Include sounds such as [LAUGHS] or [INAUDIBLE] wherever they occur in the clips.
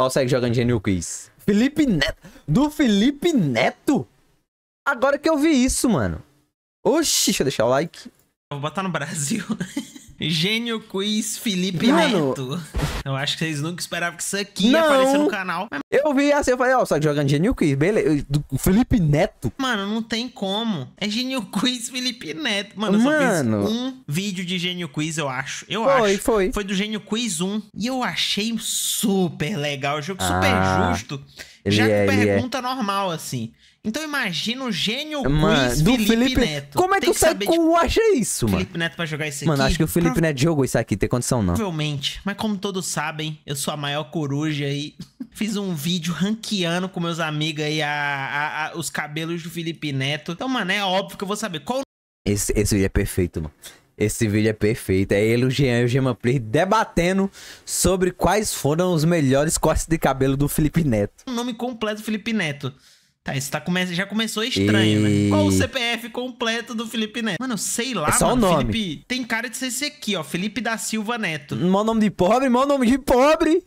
Ó, segue jogando Gênio Quiz. Felipe Neto. Do Felipe Neto? Agora que eu vi isso, mano. Oxi, deixa eu deixar o like. Vou botar no Brasil. [LAUGHS] Gênio Quiz Felipe mano, Neto. Eu acho que vocês nunca esperavam que isso aqui não. ia aparecer no canal. Eu vi assim, eu falei, ó, oh, só jogando Genio Quiz, beleza. Do Felipe Neto. Mano, não tem como. É Genio Quiz Felipe Neto. Mano, eu Mano. só fiz um vídeo de Genio Quiz, eu acho. Eu foi, acho. Foi, foi. do Genio Quiz 1. E eu achei super legal. O jogo ah. super justo. Ele Já é, é, pergunta normal, assim. Então imagina o gênio mano, do Felipe, Felipe, Neto. Como é que o acha isso, mano? Felipe Neto vai jogar isso aqui. Mano, acho que o Felipe Pro... Neto jogou isso aqui, tem condição não. Provavelmente. Mas como todos sabem, eu sou a maior coruja aí. [LAUGHS] Fiz um vídeo ranqueando com meus amigos aí a, a, a, os cabelos do Felipe Neto. Então, mano, é óbvio que eu vou saber qual... Esse, esse é perfeito, mano. Esse vídeo é perfeito. É ele, o Jean e o Gemaplay debatendo sobre quais foram os melhores cortes de cabelo do Felipe Neto. O nome completo do Felipe Neto. Tá, isso tá come... já começou estranho, e... né? Qual o CPF completo do Felipe Neto? Mano, sei lá, é só mano. O nome. Felipe... Tem cara de ser esse aqui, ó. Felipe da Silva Neto. Mó nome de pobre, mó nome de pobre.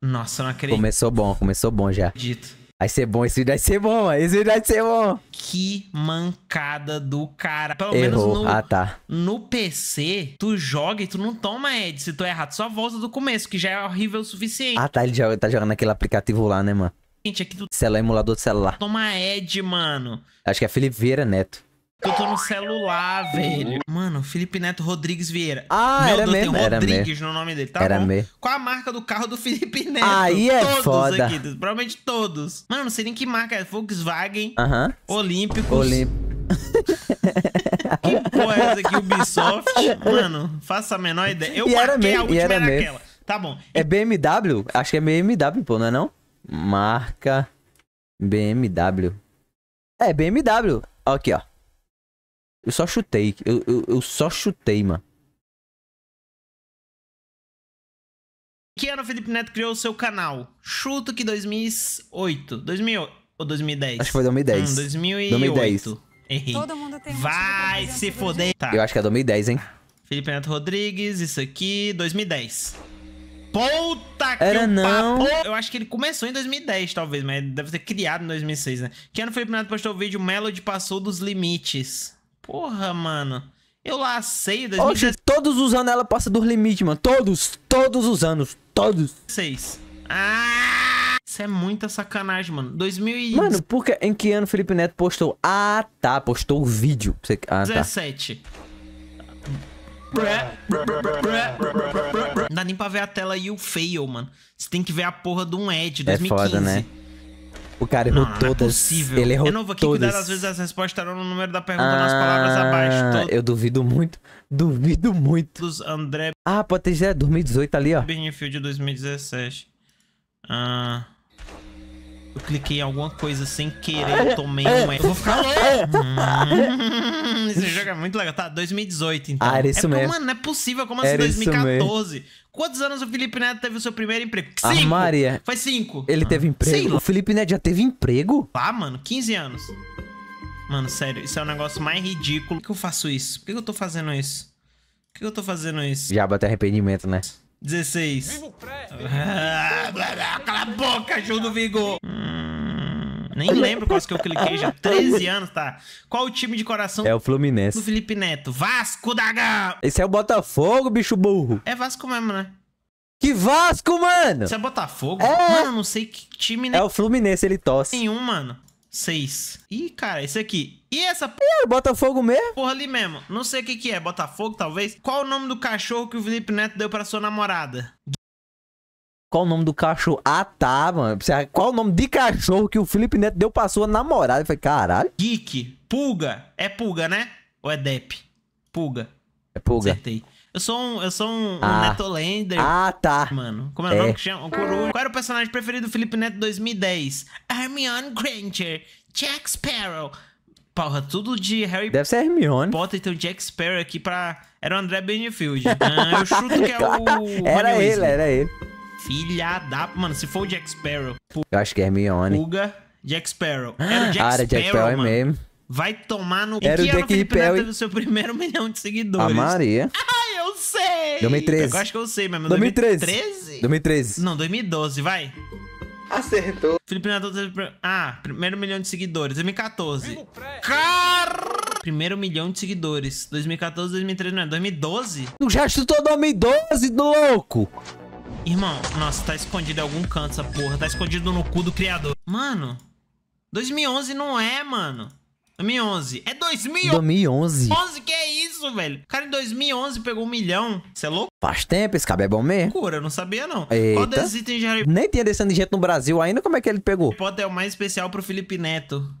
Nossa, não acredito. Começou bom, começou bom já. Acredito. Vai ser bom, esse vídeo vai ser bom, mano. Esse vídeo vai ser bom. Que mancada do cara. Pelo Errou. menos no, ah, tá. no PC, tu joga e tu não toma Ed. se tu é errar. Tu só volta do começo, que já é horrível o suficiente. Ah, tá. Ele tá jogando aquele aplicativo lá, né, mano? Gente, aqui é tu... Celular, emulador de celular. Toma Ed, mano. Acho que é Felipe Vieira Neto. Eu tô tá no celular, velho. Mano, Felipe Neto Rodrigues Vieira. Ah, Meu era Deus, mesmo. tem Rodrigues no nome dele, tá era bom? Mesmo. Qual a marca do carro do [LAUGHS] Felipe Neto? Aí é todos foda. Aqui, provavelmente todos. Mano, não sei nem que marca é. Volkswagen, uh -huh. Olímpicos. Olímpicos. que porra é essa aqui, Ubisoft? Mano, faça a menor ideia. Eu e marquei a última, era, era mesmo. aquela. Tá bom. É BMW? Acho que é BMW, pô, não é não? Marca BMW. É BMW. Aqui, ó. Eu só chutei. Eu, eu, eu só chutei, mano. Que ano o Felipe Neto criou o seu canal? Chuto que 2008. 2008 ou 2010? Acho que foi 2010. Hum, 2008. 2010. Errei. Todo mundo tem Vai se foder. Tá. Eu acho que é 2010, hein? Felipe Neto Rodrigues, isso aqui, 2010. Puta que Era não. Papo. Eu acho que ele começou em 2010, talvez, mas deve ter criado em 2006, né? Que ano o Felipe Neto postou o vídeo Melody passou dos limites? Porra, mano. Eu lacei 2016. Oxe, todos os anos ela passa dos limites, mano. Todos, todos os anos. Todos. Seis. Ah! Isso é muita sacanagem, mano. 2000 Mano, porque em que ano o Felipe Neto postou? Ah, tá. Postou o vídeo. Ah, 17. Tá. Não dá nem pra ver a tela e o fail, mano. Você tem que ver a porra de um Ed 2015. É foda, né? O cara errou não, todas. Não é possível. Ele errou Eu não vou aqui todas. cuidar, às vezes as respostas estarão no número da pergunta ah, nas palavras abaixo. Todo... Eu duvido muito. Duvido muito. Dos André... Ah, pode ter 2018 é ali, ó. Benfield de 2017. Ah cliquei em alguma coisa sem querer, tomei um. Eu vou ficar louco. É. Hum, esse jogo é muito legal. Tá, 2018, então. Ah, era isso é mesmo. Mano, não é possível. Como assim, 2014? Quantos anos o Felipe Neto teve o seu primeiro emprego? Ah, cinco. Ah, Maria. Foi cinco. Ele ah. teve emprego? Sim. O Felipe Neto já teve emprego? Ah, mano, 15 anos. Mano, sério, isso é o um negócio mais ridículo. Por que eu faço isso? Por que eu tô fazendo isso? Por que eu tô fazendo isso? Já bate arrependimento, né? 16. Ah, [LAUGHS] cala a boca, Júlio do Vigor! Nem lembro quais que eu cliquei já. 13 anos, tá? Qual o time de coração? É o Fluminense. o Felipe Neto. Vasco da Gama. Esse é o Botafogo, bicho burro. É Vasco mesmo, né? Que Vasco, mano! Isso é Botafogo? É. Mano, não sei que time, né? É o Fluminense, ele tosse. Nenhum, mano. Seis. Ih, cara, esse aqui. E essa porra? É, Botafogo mesmo? Porra ali mesmo. Não sei o que que é. Botafogo, talvez? Qual o nome do cachorro que o Felipe Neto deu pra sua namorada? qual o nome do cachorro? Ah, tá, mano. Qual o nome de cachorro que o Felipe Neto deu pra sua namorada? Eu falei, caralho. Geek, pulga. É pulga, né? Ou é dep? Pulga. É pulga. Acertei. Eu sou um, eu sou um, ah. um Netolander. Ah, tá. Mano, como é o é. nome que chama? Coruja. Qual era o personagem preferido do Felipe Neto 2010? Hermione Granger, Jack Sparrow. Porra, tudo de Harry Deve ser Hermione. Potter, o Jack Sparrow aqui pra... Era o André Benfield. ah, eu chuto que é [LAUGHS] o... era ele, era ele. Filha da. Mano, se for o Jack Sparrow. Eu acho que é Hermione. Puga, Jack Sparrow. [GASPS] Era o Jack ah, era Sparrow. Jack Sparrow é mesmo. Vai tomar no. Era o Jack Sparrow. teve o seu primeiro [LAUGHS] milhão de seguidores. A Maria. [LAUGHS] Ai, eu sei! 2013. Eu acho que eu sei, mas. 2013. 2013? Não, 2012, vai. Acertou. Felipe Nadal teve... Ah, primeiro milhão de seguidores. 2014. Cara! Primeiro milhão de seguidores. 2014, 2013, não é? 2012? Tu já chutou 2012, louco! Irmão, nossa, tá escondido em algum canto essa porra. Tá escondido no cu do criador. Mano, 2011 não é, mano. 2011. É 2011. 2011. 11, que é isso, velho? O cara em 2011 pegou um milhão. Você é louco? Faz tempo, esse cabelo é bom mesmo. Cura, eu não sabia não. Eita. Qual desses itens Nem tinha descendo de jeito no Brasil ainda, como é que ele pegou? Pode é o mais especial pro Felipe Neto.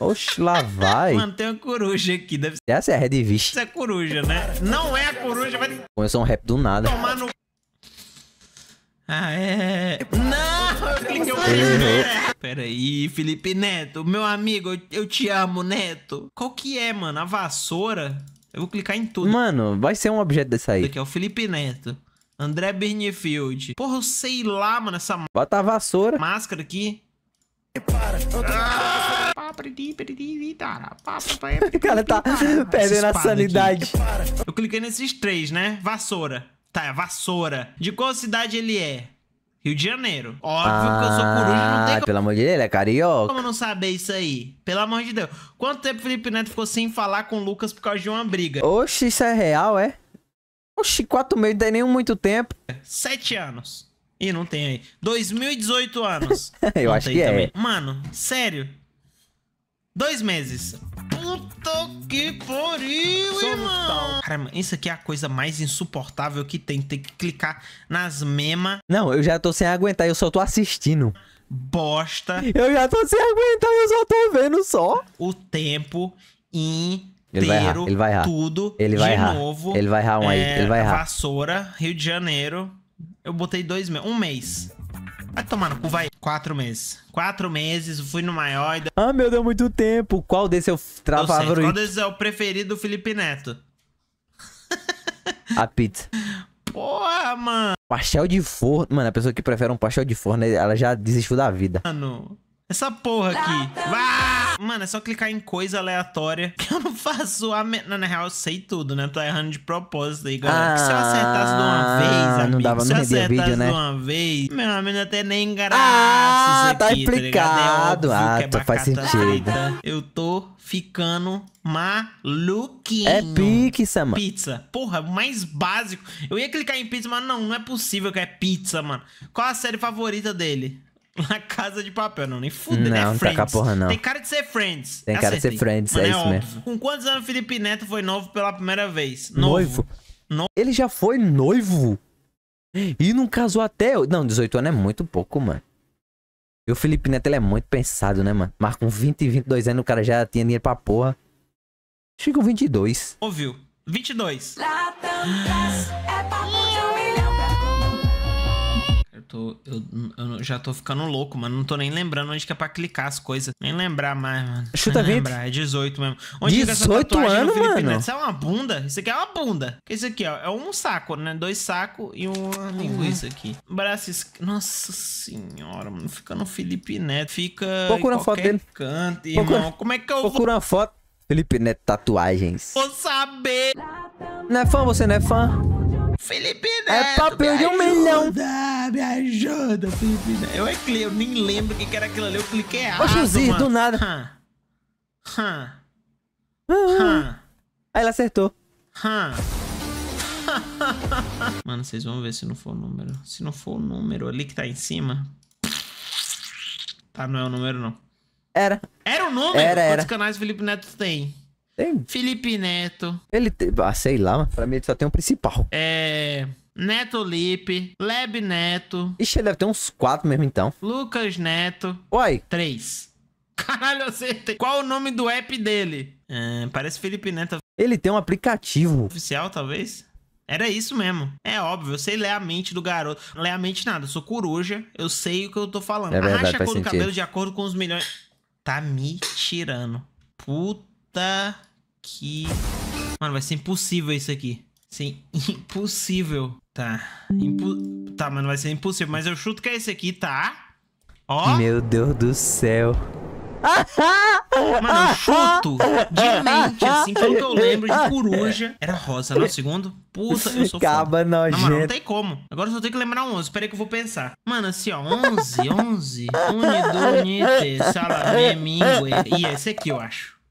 Oxe, lá vai. [LAUGHS] Mano, tem uma coruja aqui. Deve ser... Essa é a Red Vish. Essa é a coruja, né? Não é a coruja, vai. Começou um rap do nada. Tomar no ah, é. Não! Eu [LAUGHS] cliquei Felipe Neto, meu amigo, eu te amo, Neto. Qual que é, mano? A vassoura? Eu vou clicar em tudo. Mano, vai ser um objeto dessa aí. Aqui é o Felipe Neto. André Bernifield. Porra, eu sei lá, mano, essa... Bota a vassoura. Máscara aqui. Ah! [LAUGHS] O cara tá perdendo a sanidade. Aqui. Eu cliquei nesses três, né? Vassoura. Tá, é vassoura. De qual cidade ele é? Rio de Janeiro. Óbvio ah, que eu sou ah, coruja, não tem como... pelo amor de Deus, ele é carioca. Como não saber isso aí? Pelo amor de Deus. Quanto tempo o Felipe Neto ficou sem falar com o Lucas por causa de uma briga? Oxe, isso é real, é? Oxi, quatro meses, não tem nem muito tempo. Sete anos. Ih, não tem aí. 2018 anos. [LAUGHS] eu não acho que é. também. é. Mano, sério. Dois meses. Puta que pariu, irmão. Tal. Cara, isso aqui é a coisa mais insuportável que tem. Tem que clicar nas memas. Não, eu já tô sem aguentar, eu só tô assistindo. Bosta. Eu já tô sem aguentar, eu só tô vendo só. O tempo inteiro. Ele vai errar, ele vai errar. Tudo ele vai de novo. Ele vai errar um aí, é, ele vai errar. Vassoura, Rio de Janeiro. Eu botei dois meses. Um mês. Vai tomar no cu, vai. Quatro meses. Quatro meses, fui no maior e... Ah, meu, deu muito tempo. Qual desse é eu travar Qual desses é o preferido do Felipe Neto? [LAUGHS] A pizza. Porra, mano. Pastel de forno. Mano, a pessoa que prefere um pastel de forno, ela já desistiu da vida. Mano, essa porra aqui. Vai! Mano, é só clicar em coisa aleatória que [LAUGHS] eu não faço a. Me... Não, na real, eu sei tudo, né? Tô errando de propósito aí, galera. Ah, se eu acertasse de uma ah, vez, amigo, não dava, se eu acertasse vídeo, né? de uma vez, meu amigo até nem graça. Ah, aqui, tá, tá é explicado. Ah, é tá é ah, é faz sentido. Tá eu tô ficando maluquinho. É pizza, mano. Pizza. Porra, mais básico. Eu ia clicar em pizza, mas não, não é possível que é pizza, mano. Qual a série favorita dele? La [LAUGHS] Casa de Papel. Não, nem fuda, né? Não, tá porra, não. Tem cara de ser Friends. Tem cara Acertei. de ser Friends, Mas é, é isso mesmo. Com quantos anos Felipe Neto foi novo pela primeira vez? Noivo. Ele já foi noivo? E não casou até... Não, 18 anos é muito pouco, mano. E o Felipe Neto, ele é muito pensado, né, mano? marcou com 20 e 22 anos, o cara já tinha dinheiro pra porra. Chega com 22. Ouviu. 22. Lá tô, eu, eu, já tô ficando louco, mano. Não tô nem lembrando onde que é pra clicar as coisas. Nem lembrar mais, mano. Chuta nem 20. lembrar, é 18 mesmo. Onde 18 anos, mano? Isso é uma bunda. Isso aqui é uma bunda. Que isso aqui, ó, é um saco, né? Dois sacos e uma linguiça aqui. Braço Nossa senhora, mano. Fica no Felipe Neto. Fica Procura uma foto dele. canto, irmão. Procura, Como é que eu Procura vou... uma foto. Felipe Neto Tatuagens. Vou saber. Não é fã? Você não é fã? Felipe é Neto. É pra perder um milhão. Me ajuda, Felipe Neto. Eu, é eu nem lembro o que era aquilo ali. Eu cliquei errado. Poxa, Zir, do nada. Hum. Hum. Aí ela acertou. [LAUGHS] Mano, vocês vão ver se não for o número. Se não for o número ali que tá em cima. Tá, não é o número, não. Era. Era o número? Era, Quantos era. canais Felipe Neto tem? Tem. Felipe Neto. Ele tem. Ah, sei lá, pra mim ele só tem o um principal. É. Neto Lipe, Leb Neto. Ixi, ele deve ter uns quatro mesmo então. Lucas Neto. Oi. Três. [LAUGHS] Caralho, acertei. Qual o nome do app dele? É, parece Felipe Neto. Ele tem um aplicativo. Oficial, talvez? Era isso mesmo. É óbvio, eu sei ler a mente do garoto. Não ler a mente nada, eu sou coruja, eu sei o que eu tô falando. É verdade, Arracha a cor do cabelo de acordo com os milhões. Tá me tirando. Puta aqui. Mano, vai ser impossível isso aqui. Sim, impossível. Tá. Impo... Tá, mano, vai ser impossível. Mas eu chuto que é esse aqui, tá? Ó. Meu Deus do céu. Mano, eu chuto de mente, assim, pelo que eu lembro, de coruja. Era rosa, não? Segundo? Puta, eu sou Caba foda. Nojento. Não, mano, não tem como. Agora eu só tenho que lembrar 11. Espera aí que eu vou pensar. Mano, assim, ó. 11, 11. Unidunite, salamé, mingue. E esse aqui, eu acho.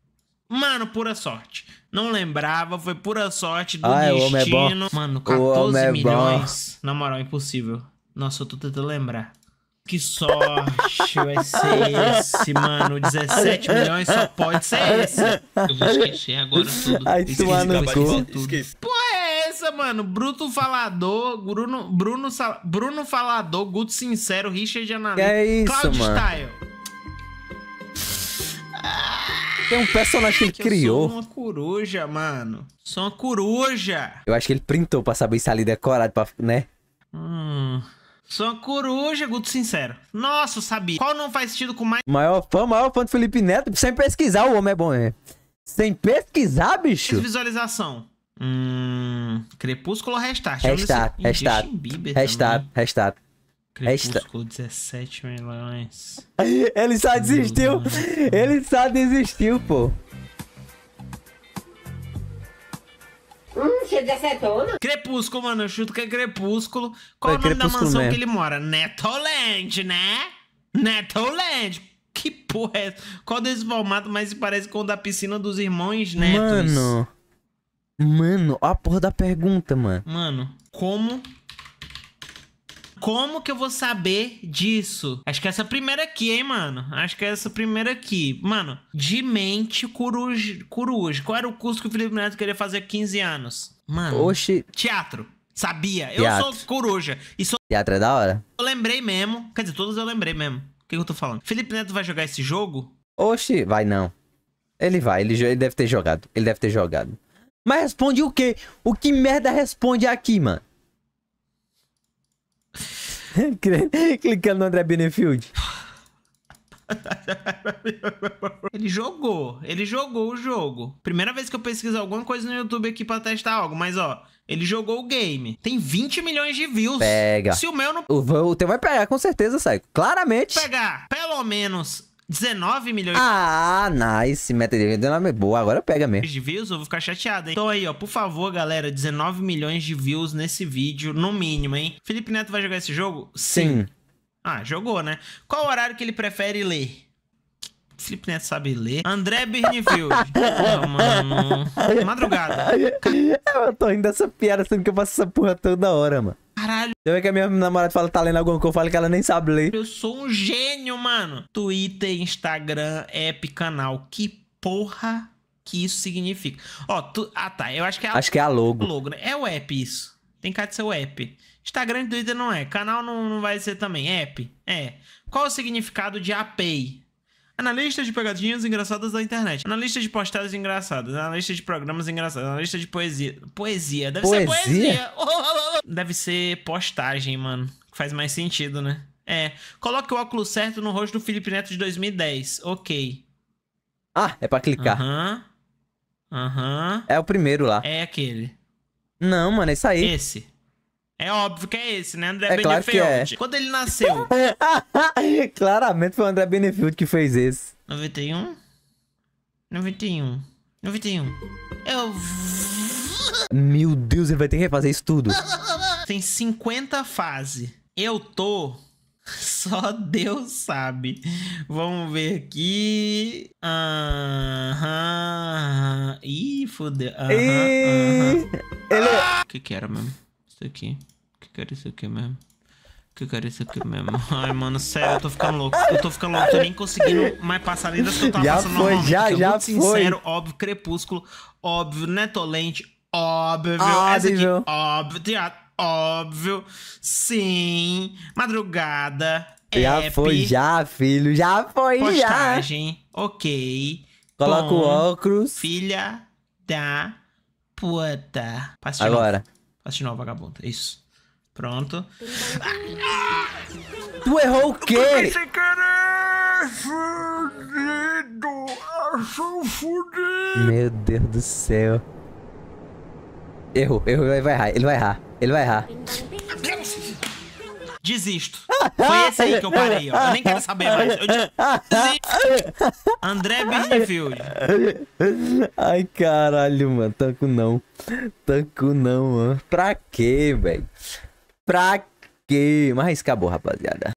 Mano, pura sorte. Não lembrava, foi pura sorte do Ai, ah, é, é destino. É Mano, 14 milhões. Bom. Na moral, impossível. Nossa, eu tô tentando lembrar. Que sorte vai ser esse, mano. 17 [LAUGHS] milhões só pode ser esse. Eu vou esquecer agora tudo. Ai, esqueci, tu Esqueci. Pô, é essa, mano. Bruto Falador, Bruno, Bruno, Bruno Falador, Guto Sincero, Richard Que É isso, Claudio mano. Style. Tem um personagem que ele que criou. Eu sou uma coruja, mano. Sou uma coruja. Eu acho que ele printou pra saber se tá ali decorado, pra, né? Hum. Sou uma coruja, Guto Sincero. Nossa, eu sabia. Qual não faz sentido com mais. Maior fã, maior fã do Felipe Neto. Sem pesquisar, o homem é bom, né? Sem pesquisar, bicho. Visualização. Hum. Crepúsculo Restart. Restart, restart. Restart, restart. Crepúsculo Esta... 17 milhões. Ele só desistiu. Ele só desistiu, pô. Hum, você é Crepúsculo, mano. Eu chuto que é Crepúsculo. É Qual é, o nome da mansão mesmo. que ele mora? Netoland, né? Netoland. Que porra é essa? Qual desse formato mais se parece com o da piscina dos irmãos netos? Mano. Mano, a porra da pergunta, mano. Mano, como como que eu vou saber disso? Acho que essa é primeira aqui, hein, mano? Acho que é essa primeira aqui. Mano, de mente coruja. coruja. Qual era o curso que o Felipe Neto queria fazer há 15 anos? Mano. Oxi. Teatro. Sabia. Teatro. Eu sou coruja. E sou... Teatro é da hora? Eu lembrei mesmo. Quer dizer, todas eu lembrei mesmo. O que, que eu tô falando? Felipe Neto vai jogar esse jogo? Oxi, vai não. Ele vai, ele, ele deve ter jogado. Ele deve ter jogado. Mas responde o quê? O que merda responde aqui, mano? Clicando no André Benefield. ele jogou, ele jogou o jogo. Primeira vez que eu pesquiso alguma coisa no YouTube aqui pra testar algo, mas ó, ele jogou o game. Tem 20 milhões de views. Pega. Se o meu não. O, o teu vai pegar, com certeza, sai. Claramente. Pegar. Pelo menos 19 milhões. Ah, nice. Meta de 19 é boa. Agora pega mesmo. De views, eu vou ficar chateado, hein? Então aí, ó, por favor, galera, 19 milhões de views nesse vídeo, no mínimo, hein? Felipe Neto vai jogar esse jogo? Sim. Sim. Ah, jogou, né? Qual horário que ele prefere ler? Felipe Neto sabe ler. André Birnifield. Porra, [LAUGHS] mano. Madrugada. Eu tô indo essa piada, sendo que eu faço essa porra toda hora, mano. Caralho. Eu é que a minha namorada fala que tá lendo alguma coisa, eu falo que ela nem sabe ler. Eu sou um gênio, mano. Twitter, Instagram, app, canal. Que porra que isso significa? Ó, tu... ah tá, eu acho que é a, acho que é a logo. logo né? É o app isso. Tem cara de ser o app. Instagram e Twitter não é. Canal não, não vai ser também. App? É. Qual o significado de API? Analista de pegadinhas engraçadas da internet. Analista de postagens engraçadas. Analista de programas engraçados. Analista de poesia. Poesia. Deve poesia? ser poesia. Oh, oh, oh. Deve ser postagem, mano. Faz mais sentido, né? É. Coloque o óculos certo no rosto do Felipe Neto de 2010. Ok. Ah, é pra clicar. Aham. Uhum. Aham. Uhum. É o primeiro lá. É aquele. Não, mano, é isso aí. Esse. É óbvio que é esse, né? André é Benefield. Claro que é. Quando ele nasceu? [LAUGHS] Claramente foi o André Benefield que fez esse. 91? 91. 91. Eu. Meu Deus, ele vai ter que refazer isso tudo tem 50 fases. Eu tô. [LAUGHS] Só Deus sabe. Vamos ver aqui. Aham. Uhum. Ih, fodeu. Aham. Uhum, Ele... Ah! O que que era mesmo? Isso aqui. O que que era isso aqui mesmo? O que que era isso aqui mesmo? [LAUGHS] Ai, mano, sério, eu tô ficando louco. Eu tô ficando louco. Tô nem conseguindo mais passar ainda que eu tava já passando foi, normalmente. Já, já muito foi. sincero, óbvio, crepúsculo, óbvio, netolente, né, óbvio. É óbvio. Essa aqui, óbvio óbvio. Sim, madrugada. Já app, foi, já, filho, já foi, postagem, já. Postagem, ok. Coloca o óculos. Filha da puta. Passa de Agora. Novo. Passa de novo, vagabunda. Isso. Pronto. Ah, Tu errou o quê? fudido. sou fudido. Meu Deus do céu. Errou, errou, ele vai errar, ele vai errar. Ele vai errar. Desisto. Foi esse aí que eu parei, ó. Eu nem quero saber mais. Eu desisto. André Bernfield. Ai, caralho, mano. Tanco não. Tanco não, mano. Pra quê, velho? Pra quê? Mas acabou, rapaziada.